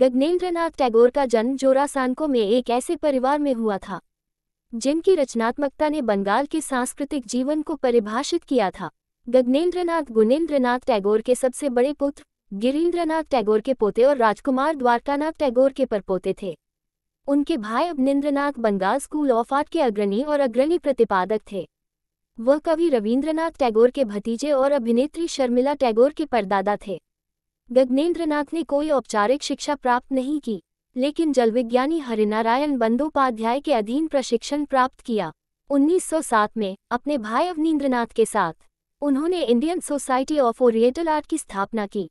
गगनेन्द्रनाथ टैगोर का जन्म जोरासानको में एक ऐसे परिवार में हुआ था जिनकी रचनात्मकता ने बंगाल के सांस्कृतिक जीवन को परिभाषित किया था गगनेन्द्रनाथ गुनेन्द्रनाथ टैगोर के सबसे बड़े पुत्र गिरीन्द्रनाथ टैगोर के पोते और राजकुमार द्वारकानाथ टैगोर के परपोते थे उनके भाई Abanindranath Bengal school of art के अग्रणी और अग्रणी प्रतिपादक थे वह कवि रवीन्द्रनाथ टैगोर के भतीजे और अभिनेत्री शर्मिला टैगोर के परदादा थे गगनेन्द्रनाथ ने कोई औपचारिक शिक्षा प्राप्त नहीं की लेकिन जलविज्ञानी हरिनारायण बंदोपाध्याय के अधीन प्रशिक्षण प्राप्त किया 1907 में अपने भाई अवनीन्द्रनाथ के साथ उन्होंने Indian society of oriental art की स्थापना की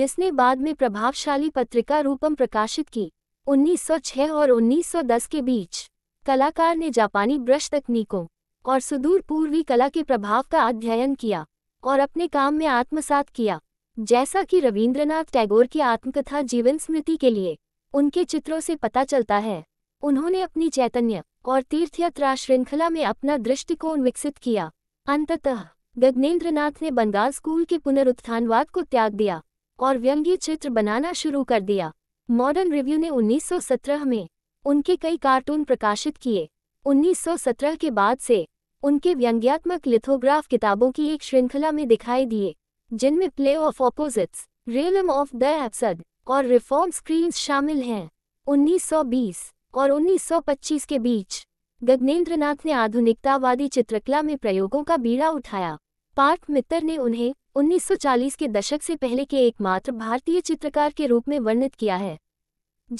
जिसने बाद में प्रभावशाली पत्रिका रूपम प्रकाशित की 1906 और 1910 के बीच कलाकार ने जापानी ब्रश तकनीकों और सुदूर पूर्वी कला के प्रभाव का अध्ययन किया और अपने काम में आत्मसात किया जैसा कि रवींद्रनाथ टैगोर की आत्मकथा जीवन स्मृति के लिए उनके चित्रों से पता चलता है उन्होंने अपनी चैतन्य और तीर्थयात्रा श्रृंखला में अपना दृष्टिकोण विकसित किया अंततः गगनेन्द्रनाथ ने बंगाल स्कूल के पुनरुत्थानवाद को त्याग दिया और व्यंग्य चित्र बनाना शुरू कर दिया मॉडर्न रिव्यू ने 1917 में उनके कई कार्टून प्रकाशित किए 1917 के बाद से उनके व्यंग्यात्मक लिथोग्राफ किताबों की एक श्रृंखला में दिखाई दिए जिनमें play of opposites realm of the absurd और रिफॉर्म स्क्रीन शामिल हैं 1920 और 1925 के बीच गगनेन्द्रनाथ ने आधुनिकतावादी चित्रकला में प्रयोगों का बीड़ा उठाया पार्थ मित्तर ने उन्हें 1940 के दशक से पहले के एकमात्र भारतीय चित्रकार के रूप में वर्णित किया है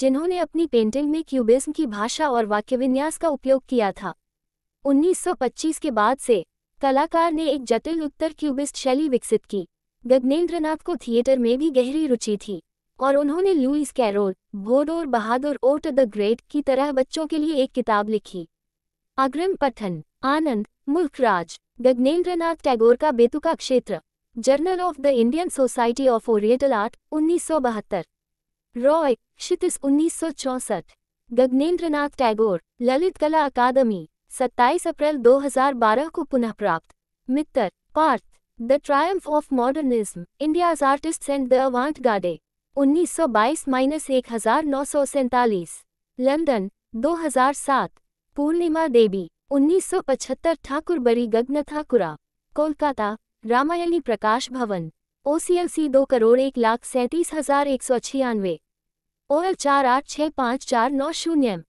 जिन्होंने अपनी पेंटिंग में क्यूबिज्म की भाषा और वाक्यविन्यास का उपयोग किया था 1925 के बाद से कलाकार ने एक जटिल उत्तर क्यूबिस्ट शैली विकसित की गगनेन्द्रनाथ को थिएटर में भी गहरी रुचि थी और उन्होंने लुईस कैरोल भोर और बहादुर ओट द ग्रेट की तरह बच्चों के लिए एक किताब लिखी अग्रिम पठन आनंद मुल्कराज गगनेन्द्रनाथ टैगोर का बेतुका क्षेत्र journal of the Indian society of oriental art उन्नीस सौ बहत्तर रॉय क्षितिस उन्नीस सौ चौसठ गगनेन्द्रनाथ टैगोर ललित कला अकादमी 27 अप्रैल 2012 को पुनः प्राप्त Mitter Partha the triumph of modernism India's artists and the avant garde उन्नीस सौ बाईस माइनस एक हजार नौ सौ सैंतालीस लंदन दो हजार सात पूर्णिमा देवी उन्नीस सौ पचहत्तर ठाकुर बरी गगन ठाकुरा कोलकाता रामायणी प्रकाश भवन ओसीएलसी दो करोड़ एक लाख सैंतीस हजार एक सौ छियानवे और चार आठ छः पाँच चार नौ शून्य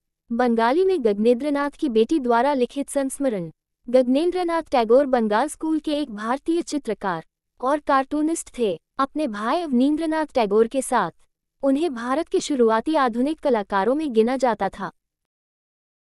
बंगाली में गगनेन्द्रनाथ की बेटी द्वारा लिखित संस्मरण गगनेन्द्रनाथ टैगोर बंगाल स्कूल के एक भारतीय चित्रकार और कार्टूनिस्ट थे अपने भाई अवनीन्द्रनाथ टैगोर के साथ उन्हें भारत के शुरुआती आधुनिक कलाकारों में गिना जाता था